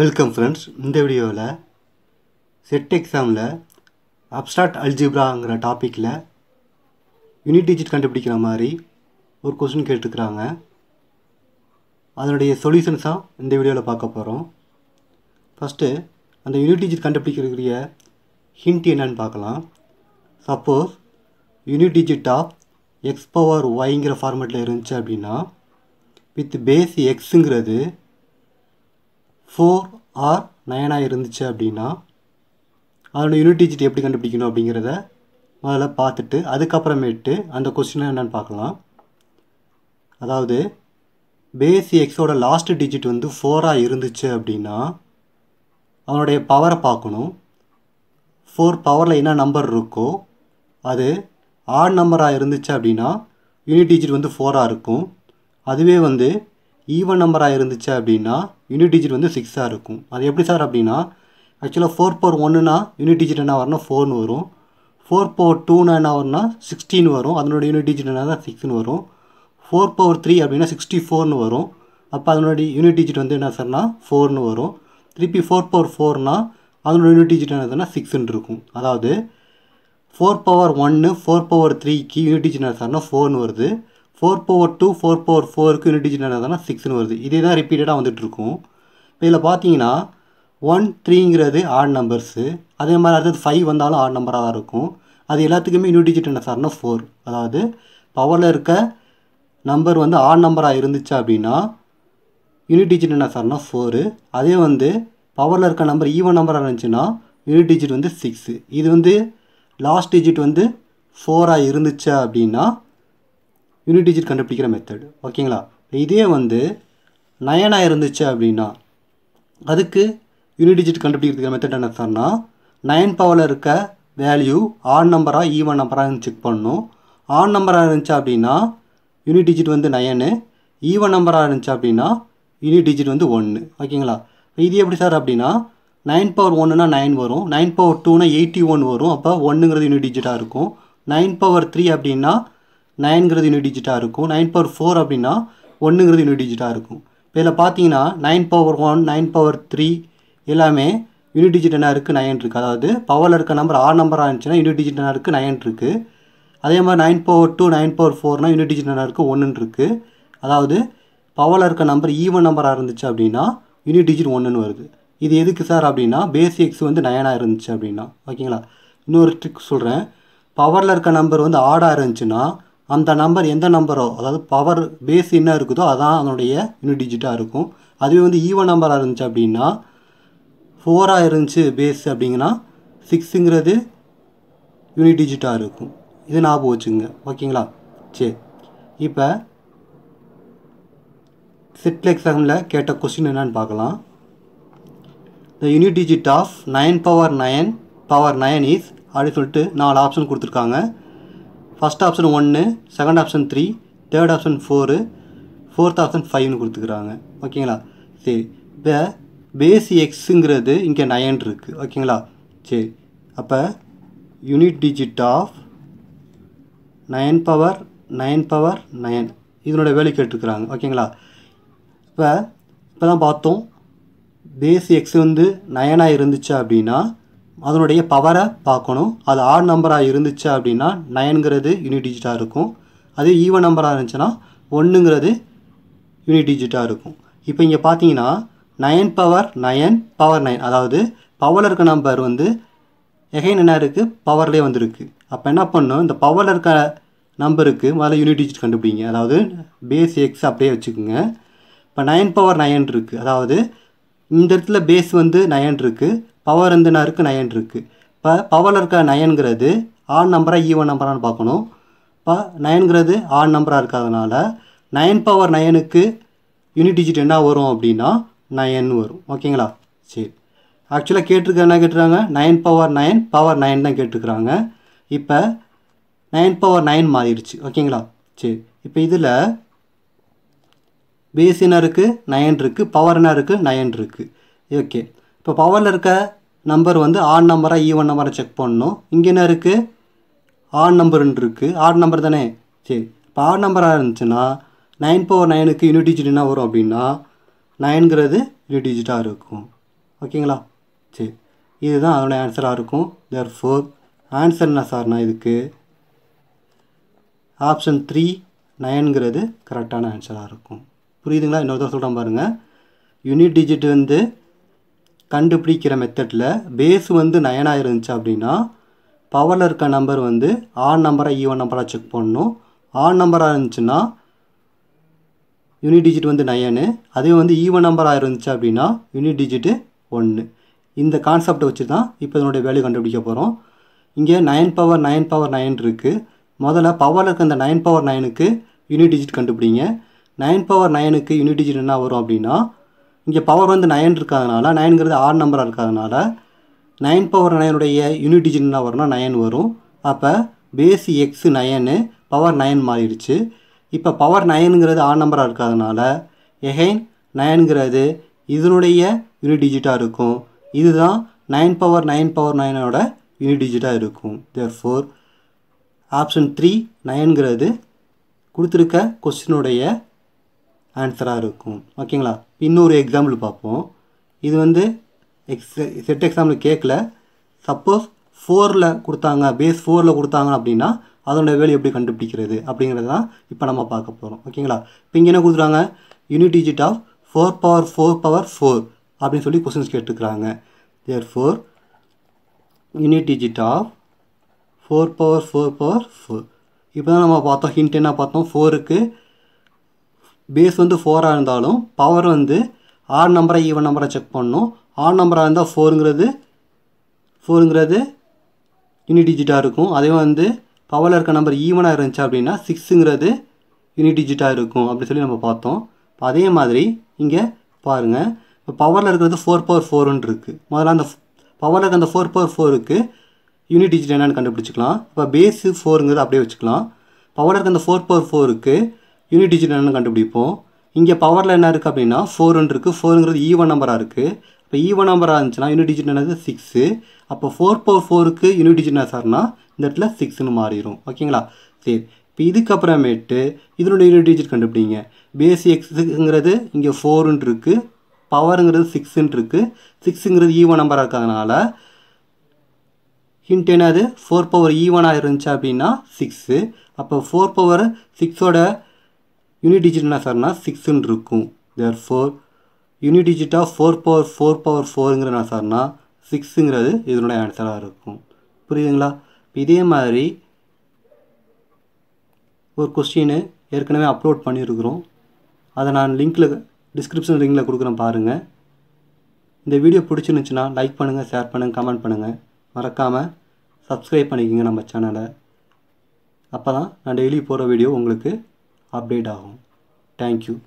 welcome friends இந்த வீடியோவில் set எக்ஸாமில் அப்ஸ்டார்ட் அல்ஜிப்ராங்கிற டாப்பிக்கில் யூனிட் டிஜிட் கண்டுபிடிக்கிற மாதிரி ஒரு கொஸ்டின் கேட்டுருக்குறாங்க அதனுடைய சொல்யூஷன்ஸாக இந்த வீடியோவில் பார்க்க போகிறோம் ஃபஸ்ட்டு அந்த யூனிட் டிஜிட் கண்டுபிடிக்கிறதுக்குரிய ஹிண்ட் என்னன்னு பார்க்கலாம் suppose unit digit of x power ஒய்ங்கிற ஃபார்மேட்டில் இருந்துச்சு அப்படின்னா வித் பேஸ் எக்ஸுங்கிறது ஃபோர் ஆர் நயனாக இருந்துச்சு அப்படின்னா அதோடய யூனிட் டிஜிட் எப்படி கண்டுபிடிக்கணும் அப்படிங்கிறத முதல்ல பார்த்துட்டு அதுக்கப்புறமேட்டு அந்த கொஸ்டினை என்னென்னு பார்க்கலாம் அதாவது பேஸ் எக்ஸோட லாஸ்ட் டிஜிட் வந்து ஃபோராக இருந்துச்சு அப்படின்னா அவனுடைய பவரை பார்க்கணும் ஃபோர் பவரில் என்ன நம்பர் இருக்கோ அது ஆட் நம்பராக இருந்துச்சு அப்படின்னா யூனிட் டிஜிட் வந்து ஃபோராக இருக்கும் அதுவே வந்து ஈவன் நம்பராக இருந்துச்சு அப்படின்னா யூனிட் டிஜிட் வந்து சிக்ஸாக இருக்கும் அது எப்படி சார் அப்படின்னா ஆக்சுவலாக ஃபோர் பவர் ஒன்றுனா யூனிட் டிஜிட் என்ன வரணும் ஃபோர்னு வரும் ஃபோர் பவர் டூனா என்ன வரும்னா சிக்ஸ்டீன் வரும் அதனோட யூனிட் டிஜிட் என்ன தான் சிக்ஸ்னு வரும் ஃபோர் பவர் த்ரீ அப்படின்னா சிக்ஸ்டி ஃபோர்னு வரும் அப்போ அதனோட யூனிட் டிஜிட் வந்து என்ன சார்னா ஃபோர்னு வரும் திருப்பி ஃபோர் பவர் ஃபோர்னால் அதனோட யூனிட் டிஜிட் என்னதுன்னா சிக்ஸ்னு இருக்கும் அதாவது ஃபோர் பவர் ஒன்று ஃபோர் பவர் த்ரீக்கு யூனிட் டிஜிட் என்ன சார்னா ஃபோர்னு வருது four power two four power ஃபோருக்கு யூனிட் டிஜிட் என்னதுன்னா சிக்ஸ்னு வருது இதே தான் ரிப்பீட்டடாக வந்துட்டுருக்கும் இப்போ இதில் பார்த்தீங்கன்னா ஒன் த்ரீங்கிறது ஆட் நம்பர்ஸு அதே மாதிரி அடுத்தது ஃபைவ் வந்தாலும் ஆட் நம்பராக தான் இருக்கும் அது எல்லாத்துக்குமே யூனிட் டிஜிட் என்ன ஃபோர் அதாவது பவரில் இருக்க நம்பர் வந்து ஆட் நம்பராக இருந்துச்சு அப்படின்னா யூனிட் டிஜிட் என்ன சார்னா ஃபோரு அதே வந்து பவரில் இருக்க நம்பர் ஈவன் நம்பராக இருந்துச்சுன்னா யூனிட் டிஜிட் வந்து சிக்ஸு இது வந்து லாஸ்ட் டிஜிட் வந்து ஃபோராக இருந்துச்சு அப்படின்னா யூனிட் டிஜிட் கண்டுபிடிக்கிற மெத்தட் ஓகேங்களா இதே வந்து நயனாக இருந்துச்சு அப்படின்னா அதுக்கு யூனிட் டிஜிட் கண்டுபிடிக்கிற மெத்தட் என்ன சார்னா நயன் பவரில் இருக்க வேல்யூ ஆட் நம்பராக ஈவன் நம்பராக செக் பண்ணணும் ஆட் நம்பராக இருந்துச்சு அப்படின்னா யூனிட் டிஜிட் வந்து நயனு ஈவன் நம்பராக இருந்துச்சு அப்படின்னா யூனிட் டிஜிட் வந்து ஒன்று ஓகேங்களா இது எப்படி சார் அப்படின்னா நைன் பவர் ஒன்றுனா நைன் வரும் நைன் பவர் டூனா எயிட்டி ஒன் வரும் அப்போ ஒன்றுங்கிறது யூனிட் டிஜிட்டாக இருக்கும் நைன் பவர் த்ரீ அப்படின்னா நைன்கிறது யூனிட் டிஜிட்டாக இருக்கும் நைன் பவர் ஃபோர் அப்படின்னா ஒன்றுங்கிறது யூனிட் டிஜிட்டாக இருக்கும் இப்போ இதில் பார்த்தீங்கன்னா nine power one nine power three எல்லாமே யூனிட் டிஜிட் என்ன இருக்குது நைன் இருக்குது அதாவது பவரில் இருக்க நம்பர் ஆறு நம்பராக இருந்துச்சுன்னா யூனிட் டிஜிட் என்ன இருக்குது நயன் இருக்குது அதே மாதிரி nine power two nine power ஃபோர்னால் யூனிட் டிஜிட் என்ன இருக்குது ஒன்றுன்னு இருக்குது அதாவது பவரில் இருக்க நம்பர் ஈவன் நம்பராக இருந்துச்சு அப்படின்னா யூனிட் டிஜிட் ஒன்றுன்னு வருது இது எதுக்கு சார் அப்படின்னா பேசிக்ஸ் வந்து நயனாக இருந்துச்சு அப்படின்னா ஓகேங்களா இன்னொரு ட்ரிக் சொல்கிறேன் பவரில் இருக்க நம்பர் வந்து ஆடாக இருந்துச்சுன்னா அந்த நம்பர் எந்த நம்பரோ அதாவது பவர் பேஸ் என்ன இருக்குதோ அதான் அதனுடைய யூனிட் டிஜிட்டாக இருக்கும் அதுவே வந்து ஈவன் நம்பராக இருந்துச்சு அப்படின்னா ஃபோராக இருந்துச்சு பேஸ் அப்படிங்கன்னா சிக்ஸுங்கிறது யூனிட் டிஜிட்டாக இருக்கும் இது ஞாபகம் வச்சுங்க ஓகேங்களா சரி இப்போ செட்டில் எக்ஸாமில் கேட்ட கொஸ்டின் என்னன்னு பார்க்கலாம் the unit digit of nine power nine power nine is அப்படின்னு சொல்லிட்டு நாலு ஆப்ஷன் கொடுத்துருக்காங்க ஃபஸ்ட் ஆப்ஷன் ஒன்று second option three third option four fourth option ஃபைவ்னு கொடுத்துக்கிறாங்க ஓகேங்களா சரி இப்போ பேஸ் எக்ஸுங்கிறது இங்கே நயன் இருக்குது ஓகேங்களா சரி அப்போ unit digit of nine power nine power nine இதனோட வேலை கேட்டுருக்குறாங்க ஓகேங்களா இப்போ இப்போ தான் பார்த்தோம் பேஸ் எக்ஸ் வந்து நயனாக இருந்துச்சு அப்படின்னா அதனுடைய பவரை பார்க்கணும் அது ஆட் நம்பராக இருந்துச்சு அப்படின்னா நயன்கிறது யூனிட் டிஜிட்டாக இருக்கும் அது ஈவன் நம்பராக இருந்துச்சுன்னா ஒன்றுங்கிறது யூனிட் டிஜிட்டாக இருக்கும் இப்போ இங்கே பார்த்தீங்கன்னா nine power nine power nine அதாவது பவரில் இருக்க நம்பர் வந்து எகைன் என்ன இருக்குது பவர்லேயே வந்திருக்கு அப்போ என்ன பண்ணும் இந்த பவரில் இருக்க நம்பருக்கு முதல்ல யூனிட் டிஜிட் கண்டுபிடிங்க அதாவது பேஸ் எக்ஸ் அப்படியே வச்சுக்கோங்க இப்போ நயன் பவர் நயன் இருக்குது அதாவது இந்த இடத்துல பேஸ் வந்து நயன் இருக்குது பவர் வந்து நான் இருக்குது நயன் இருக்குது இப்போ பவரில் இருக்க நயன்கிறது ஆன் நம்பராக ஈவன் நம்பரான்னு பார்க்கணும் இப்போ நயன்கிறது ஆன் நம்பராக இருக்கிறதுனால நயன் பவர் நயனுக்கு யூனிட் டிஜிட் என்ன வரும் அப்படின்னா நயன் வரும் ஓகேங்களா சரி ஆக்சுவலாக கேட்டிருக்க என்ன கேட்டுருக்காங்க nine power nine power nine தான் கேட்டிருக்கிறாங்க இப்போ நயன் பவர் நயன் மாறிடுச்சு ஓகேங்களா சரி இப்போ இதில் பேஸ் என்ன இருக்குது நயன் இருக்குது பவர் என்ன இருக்குது நயன் இருக்குது ஓகே இப்போ பவரில் இருக்க நம்பர் வந்து ஆட் நம்பராக ஈவன் நம்பராக செக் பண்ணணும் இங்கே என்ன இருக்குது ஆட் நம்பருன்னு இருக்குது ஆட் நம்பர் தானே சரி இப்போ ஆட் நம்பராக இருந்துச்சுன்னா நைன் பவர் நைனுக்கு யூனிட் என்ன வரும் அப்படின்னா நைன்கிறது யூனிடிஜிட்டாக இருக்கும் ஓகேங்களா சரி இதுதான் அதோடய ஆன்சராக இருக்கும் தேர் ஃபோர் ஆன்சர் என்ன சார்னா இதுக்கு ஆப்ஷன் த்ரீ நைன்கிறது கரெக்டான ஆன்சராக இருக்கும் புரியுதுங்களா இன்னொருத்தர் சொல்கிறேன் பாருங்கள் யூனிட் டிஜிட் வந்து கண்டுபிடிக்கிற மெத்தடில் பேஸ் வந்து நயனாக இருந்துச்சு அப்படின்னா பவரில் இருக்க நம்பர் வந்து ஆன் நம்பராக ஈவன் நம்பராக செக் பண்ணணும் ஆன் நம்பராக இருந்துச்சுன்னா யூனிட் டிஜிட் வந்து நயனு அதே வந்து ஈவன் e நம்பராக இருந்துச்சு அப்படின்னா யூனிட் டிஜிட்டு ஒன்று இந்த கான்செப்டை வச்சு தான் இப்போ இதனுடைய வேல்யூ கண்டுபிடிக்க போகிறோம் இங்கே nine power nine power nine இருக்குது முதல்ல பவரில் இருக்க இந்த நைன் பவர் நைனுக்கு யூனிட் டிஜிட் கண்டுபிடிங்க நைன் பவர் நைனுக்கு யூனிட் டிஜிட் என்ன வரும் அப்படின்னா இங்கே பவர் வந்து நயன் இருக்கிறதுனால நயன்கிறது ஆட் நம்பராக இருக்கிறதுனால நயன் பவர் நயனுடைய யூனிட் என்ன வரும்னா நயன் வரும் அப்போ base x nine power nine மாறிடுச்சு இப்போ பவர் நயனுங்கிறது ஆட் நம்பராக இருக்கிறதுனால எகைன் நயனுங்கிறது இதனுடைய யூனிட் டிஜிட்டாக இருக்கும் இதுதான் நைன் பவர் நைன் பவர் நைனோட யூனிட் டிஜிட்டாக இருக்கும் தேர் ஃபோர் ஆப்ஷன் த்ரீ நயன்கிறது கொடுத்துருக்க கொஸ்டினுடைய ஆன்சராக இருக்கும் ஓகேங்களா இன்னொரு எக்ஸாம்பிள் பார்ப்போம் இது வந்து எக்ஸ் செட் எக்ஸாம்பிள் கேட்கல சப்போஸ் ஃபோரில் கொடுத்தாங்க பேஸ் ஃபோரில் கொடுத்தாங்க அப்படின்னா அதோட வேலை எப்படி கண்டுபிடிக்கிறது அப்படிங்கிறது தான் இப்போ நம்ம பார்க்க போகிறோம் ஓகேங்களா இப்போ இங்கே என்ன கொடுத்துருக்காங்க unit digit of four power four power four அப்படின்னு சொல்லி கொஸ்டின்ஸ் கேட்டுருக்குறாங்க therefore unit digit of four power four power four இப்போ தான் நம்ம பார்த்தோம் ஹிண்ட் என்ன பார்த்தோம் ஃபோருக்கு பேஸ் வந்து ஃபோராக இருந்தாலும் பவர் வந்து ஆறு நம்பரை ஈவன் நம்பரை செக் பண்ணணும் ஆறு நம்பராக இருந்தால் ஃபோருங்கிறது ஃபோருங்கிறது யூனிட் டிஜிட்டாக இருக்கும் அதே வந்து பவரில் இருக்க நம்பர் ஈவனாக இருந்துச்சு அப்படின்னா சிக்ஸுங்கிறது யூனிட் டிஜிட்டாக இருக்கும் அப்படின்னு சொல்லி நம்ம பார்த்தோம் அதே மாதிரி இங்கே பாருங்கள் இப்போ பவரில் இருக்கிறது ஃபோர் பவர் ஃபோருன்னு இருக்குது முதல்ல அந்த பவரில் இருக்க அந்த ஃபோர் பவர் ஃபோருக்கு யூனிட் டிஜிட் என்னென்னு கண்டுபிடிச்சிக்கலாம் இப்போ பேஸு ஃபோருங்கிறது அப்படியே வச்சுக்கலாம் பவரில் இருக்க அந்த ஃபோர் பவர் ஃபோருக்கு யூனிட் டிஜிட் என்னென்னு கண்டுபிடிப்போம் இங்கே பவரில் என்ன இருக்குது அப்படின்னா ஃபோர்னு இருக்குது ஃபோருங்கிறது ஈவன் நம்பராக இருக்குது இப்போ ஈவன் நம்பராக இருந்துச்சுன்னா யூனிட் டிஜிட் என்னது சிக்ஸு அப்போ ஃபோர் பவர் ஃபோருக்கு யூனிட் டிஜிட் என்ன சார்னா இந்த இடத்துல சிக்ஸ்னு மாறிடும் ஓகேங்களா சரி இப்போ இதுக்கப்புறமேட்டு இதனுடைய யூனிட் டிஜிட் கண்டுபிடிங்க பேசி எக்ஸுங்கிறது இங்கே ஃபோருன்ட்டு இருக்குது பவருங்கிறது சிக்ஸுன்னு இருக்குது சிக்ஸுங்கிறது ஈவன் நம்பராக இருக்கிறதுனால ஹிண்ட் என்னது ஃபோர் பவர் ஈவனாக இருந்துச்சு அப்படின்னா சிக்ஸு அப்போ ஃபோர் பவர் சிக்ஸோட யூனிட் டிஜிட் என்ன சார்னா சிக்ஸுன்னு இருக்கும் தேர் ஃபோர் யூனிட் டிஜிட்டாக ஃபோர் பவர் ஃபோர் பவர் ஃபோருங்கிற என்ன சார்னா சிக்ஸுங்கிறது இதனுடைய ஆன்சராக இருக்கும் புரியுதுங்களா இதே மாதிரி ஒரு கொஸ்டினு ஏற்கனவே அப்லோட் பண்ணியிருக்கிறோம் அதை நான் லிங்கில் டிஸ்கிரிப்ஷன் லிங்கில் கொடுக்குறேன் பாருங்கள் இந்த வீடியோ பிடிச்சிருந்துச்சுன்னா லைக் பண்ணுங்கள் ஷேர் பண்ணுங்கள் கமெண்ட் பண்ணுங்கள் மறக்காமல் சப்ஸ்கிரைப் பண்ணிக்கோங்க நம்ம சேனலை அப்போ தான் நான் டெய்லி போகிற வீடியோ உங்களுக்கு अपडेट आओ थैंक यू